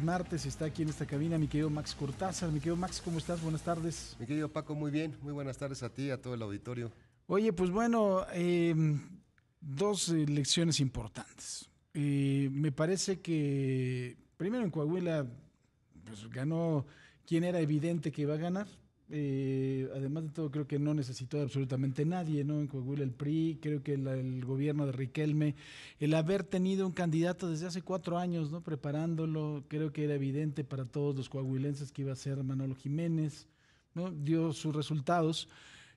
martes, está aquí en esta cabina mi querido Max Cortázar. Mi querido Max, ¿cómo estás? Buenas tardes. Mi querido Paco, muy bien. Muy buenas tardes a ti, a todo el auditorio. Oye, pues bueno, em, dos eh, lecciones importantes. Eh, me parece que primero en Coahuila pues, ganó quien era evidente que iba a ganar, eh, además de todo, creo que no necesitó absolutamente nadie, ¿no? En Coahuila el PRI, creo que el, gobierno de Riquelme, el haber tenido un candidato desde hace cuatro años, ¿no? Preparándolo, creo que era evidente para todos los coahuilenses que iba a ser Manolo Jiménez, ¿no? Dio sus resultados.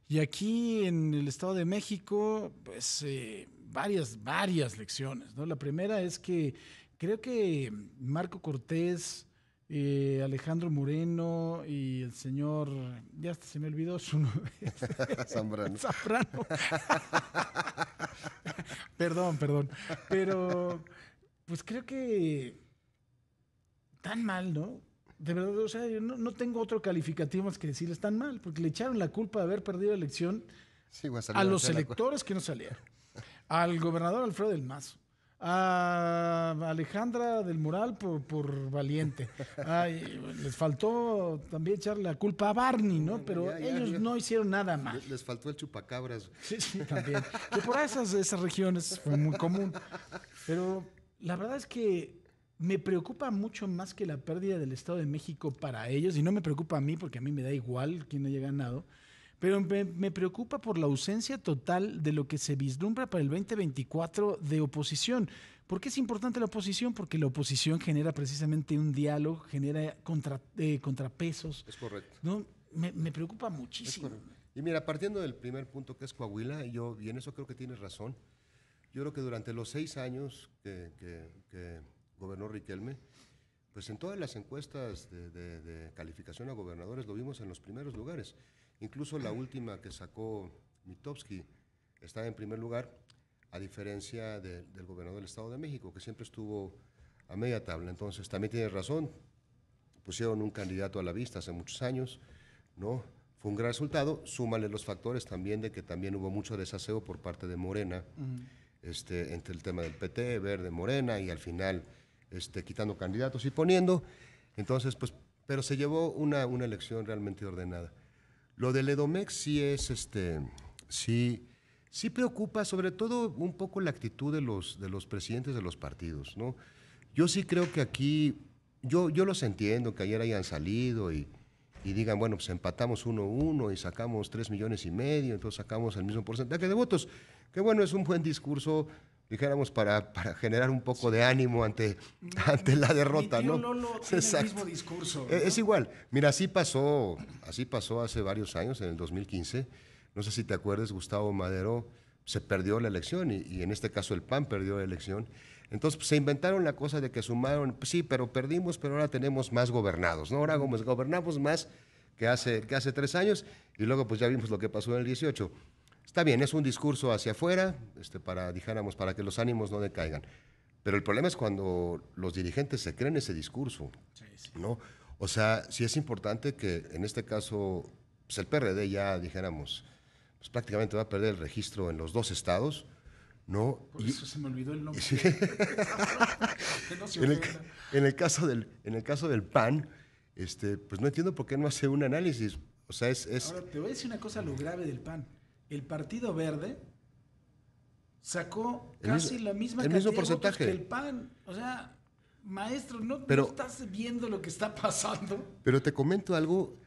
Y aquí en el Estado de México, pues eh, varias, varias lecciones, ¿no? La primera es que creo que Marco Cortés, eh, Alejandro Moreno y señor, ya se me olvidó su nombre. Zambrano. Zambrano. perdón, perdón. Pero, pues creo que tan mal, ¿no? De verdad, o sea, yo no, tengo otro calificativo más que decirles tan mal, porque le echaron la culpa de haber perdido la elección a, a los electores que no salieron. Al gobernador Alfredo del Mazo a Alejandra del Mural por, valiente. les faltó también echarle la culpa a Barney, ¿no? Pero ellos no hicieron nada más. Les faltó el chupacabras. Sí, también. Que por esas, esas regiones fue muy común. Pero la verdad es que me preocupa mucho más que la pérdida del Estado de México para ellos, y no me preocupa a mí porque a mí me da igual quién haya ganado pero me, preocupa por la ausencia total de lo que se vislumbra para el 2024 de oposición. ¿Por qué es importante la oposición? Porque la oposición genera precisamente un diálogo, genera contra, eh, contrapesos. Es correcto. ¿no? Me, preocupa muchísimo. Y mira, partiendo del primer punto que es Coahuila, yo, y en eso creo que tienes razón, yo creo que durante los seis años que, gobernó Riquelme, pues en todas las encuestas de, de calificación a gobernadores lo vimos en los primeros lugares. Incluso la última que sacó Mitowski está en primer lugar, a diferencia del gobernador del Estado de México, que siempre estuvo a media tabla. Entonces, también tiene razón, pusieron un candidato a la vista hace muchos años, ¿no? Fue un gran resultado, súmale los factores también de que también hubo mucho desaseo por parte de Morena, este, entre el tema del PT, Verde, Morena, y al final este, quitando candidatos y poniendo. Entonces, pues, pero se llevó una elección realmente ordenada. Lo del Edomex sí es, este, sí, sí preocupa, sobre todo un poco la actitud de los, de los presidentes de los partidos, ¿no? Yo sí creo que aquí, yo, yo los entiendo, que ayer hayan salido y, digan, bueno, pues empatamos uno a uno, y sacamos tres millones y medio, entonces sacamos el mismo porcentaje de votos. Que bueno, es un buen discurso dijéramos, para, para generar un poco de ánimo ante, mm. ante la derrota, Mi ¿no? el mismo discurso. E-, es, igual. Mira, así pasó, así pasó hace varios años, en el 2015. No sé si te acuerdas, Gustavo Madero se perdió la elección y, en este caso el PAN perdió la elección. Entonces pues, se inventaron la cosa de que sumaron, pues, sí, pero perdimos, pero ahora tenemos más gobernados, ¿no? Ahora gobernamos más que hace, que hace tres años y luego pues ya vimos lo que pasó en el 18. Está bien, es un discurso hacia afuera, este, para, dijéramos, para que los ánimos no decaigan. Pero el problema es cuando los dirigentes se creen ese discurso, ¿no? O sea, sí es importante que en este caso, pues el PRD ya, dijéramos, pues prácticamente va a perder el registro en los dos estados, ¿no? Por eso se me olvidó el nombre. en, el, en, el, caso del, en el caso del PAN, este, pues no entiendo por qué no hace un análisis. O sea, es, es... Ahora, te voy a decir una cosa, lo grave del PAN el Partido Verde sacó casi la misma cantidad porcentaje. que el PAN. O sea, maestro, ¿no, estás viendo lo que está pasando? Pero te comento algo.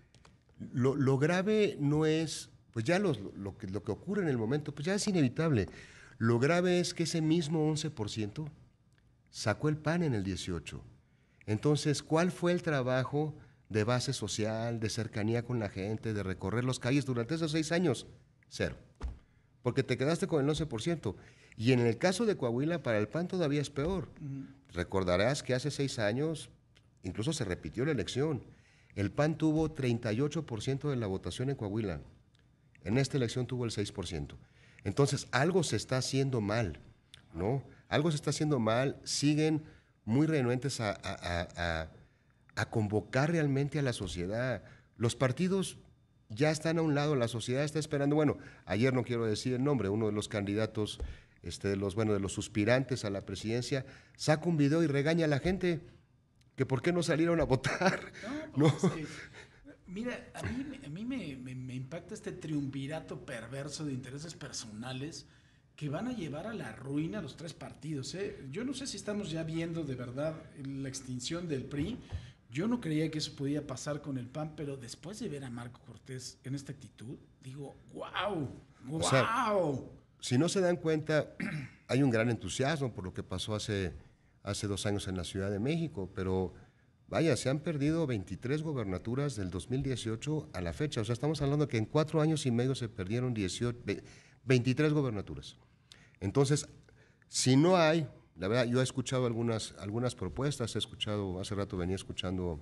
Lo, grave no es, pues ya lo, que, lo que ocurre en el momento, pues ya es inevitable. Lo grave es que ese mismo 11% sacó el PAN en el 18. Entonces, ¿cuál fue el trabajo de base social, de cercanía con la gente, de recorrer las calles durante esos seis años? cero. Porque te quedaste con el 11%. Y en el caso de Coahuila, para el PAN todavía es peor. Recordarás que hace seis años incluso se repitió la elección. El PAN tuvo 38% de la votación en Coahuila. En esta elección tuvo el 6%. Entonces, algo se está haciendo mal, ¿no? Algo se está haciendo mal. Siguen muy renuentes a convocar realmente a la sociedad. Los partidos ya están a un lado, la sociedad está esperando, bueno, ayer no quiero decir el nombre, uno de los candidatos, este, los, bueno, de los suspirantes a la presidencia, saca un video y regaña a la gente, que por qué no salieron a votar. No, pues mira, a mí, a mí me, impacta este triunvirato perverso de intereses personales que van a llevar a la ruina a los tres partidos. ¿eh? Yo no sé si estamos ya viendo de verdad la extinción del PRI. Yo no creía que eso podía pasar con el PAN, pero después de ver a Marco Cortés en esta actitud, digo, wow, wow. si no se dan cuenta, hay un gran entusiasmo por lo que pasó hace, hace dos años en la Ciudad de México, pero vaya, se han perdido 23 gobernaturas del 2018 a la fecha. O sea, estamos hablando que en cuatro años y medio se perdieron 18, 23 gobernaturas. Entonces, si no hay la verdad, yo he escuchado algunas, algunas propuestas, he escuchado, hace rato venía escuchando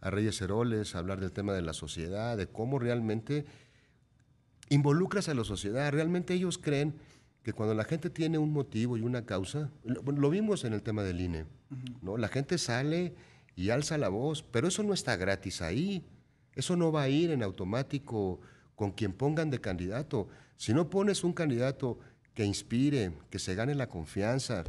a Reyes Heroles hablar del tema de la sociedad, de cómo realmente involucras a la sociedad. Realmente ellos creen que cuando la gente tiene un motivo y una causa, lo, vimos en el tema del INE, ¿no? La gente sale y alza la voz, pero eso no está gratis ahí. Eso no va a ir en automático con quien pongan de candidato. Si no pones un candidato que inspire, que se gane la confianza,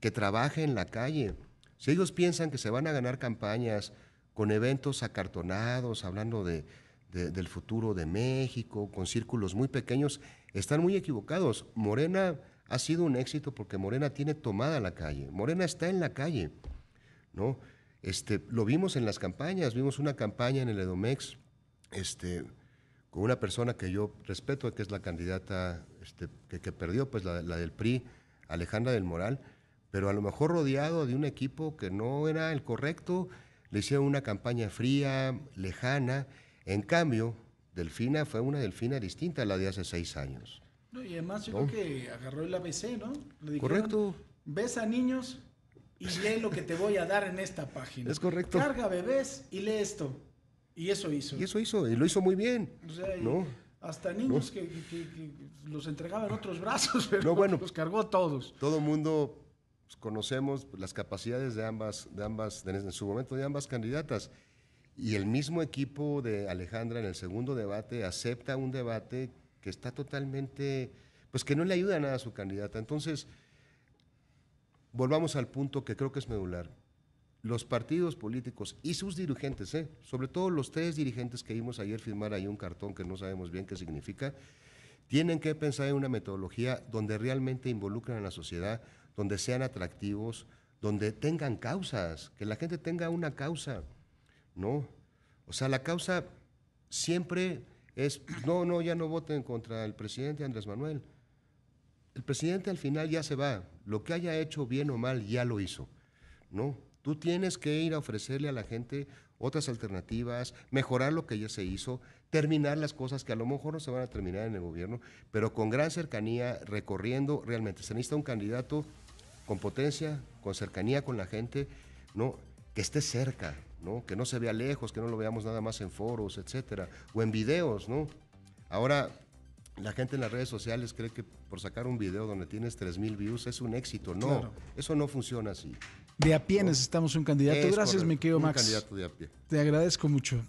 que trabaje en la calle. Si ellos piensan que se van a ganar campañas con eventos acartonados, hablando de, del futuro de México, con círculos muy pequeños, están muy equivocados. Morena ha sido un éxito porque Morena tiene tomada la calle. Morena está en la calle, ¿no? Este, lo vimos en las campañas, vimos una campaña en el Edomex, este, con una persona que yo respeto, que es la candidata este, que, perdió, pues la, la del PRI, Alejandra del Moral, pero a lo mejor rodeado de un equipo que no era el correcto, le hicieron una campaña fría, lejana. En cambio, Delfina fue una Delfina distinta a la de hace seis años. No, y además yo creo que agarró el ABC, ¿no? Le correcto. Ves a niños y lee lo que te voy a dar en esta página. Es correcto. Carga bebés y lee esto. Y eso hizo. Y eso hizo, y lo hizo muy bien. ¿no? hasta niños que, los entregaban otros brazos, pero los cargó todos. Todo mundo pues, conocemos las capacidades de ambas, de ambas, en su momento de ambas candidatas. Y el mismo equipo de Alejandra en el segundo debate acepta un debate que está totalmente, pues que no le ayuda nada a su candidata. Entonces, volvamos al punto que creo que es medular los partidos políticos y sus dirigentes, ¿eh? sobre todo los tres dirigentes que vimos ayer firmar ahí un cartón que no sabemos bien qué significa, tienen que pensar en una metodología donde realmente involucren a la sociedad, donde sean atractivos, donde tengan causas, que la gente tenga una causa, ¿no? O sea, la causa siempre es, no, no, ya no voten contra el presidente Andrés Manuel. El presidente al final ya se va, lo que haya hecho bien o mal ya lo hizo, ¿no? Tú tienes que ir a ofrecerle a la gente otras alternativas, mejorar lo que ya se hizo, terminar las cosas que a lo mejor no se van a terminar en el gobierno, pero con gran cercanía, recorriendo realmente. Se necesita un candidato con potencia, con cercanía con la gente, ¿no? que esté cerca, ¿no? que no se vea lejos, que no lo veamos nada más en foros, etcétera, o en videos, ¿no? Ahora, la gente en las redes sociales cree que por sacar un video donde tienes 3.000 views es un éxito. No, eso no funciona así de a pie necesitamos un candidato. Gracias, me mi querido Max. candidato de a pie. Te agradezco mucho.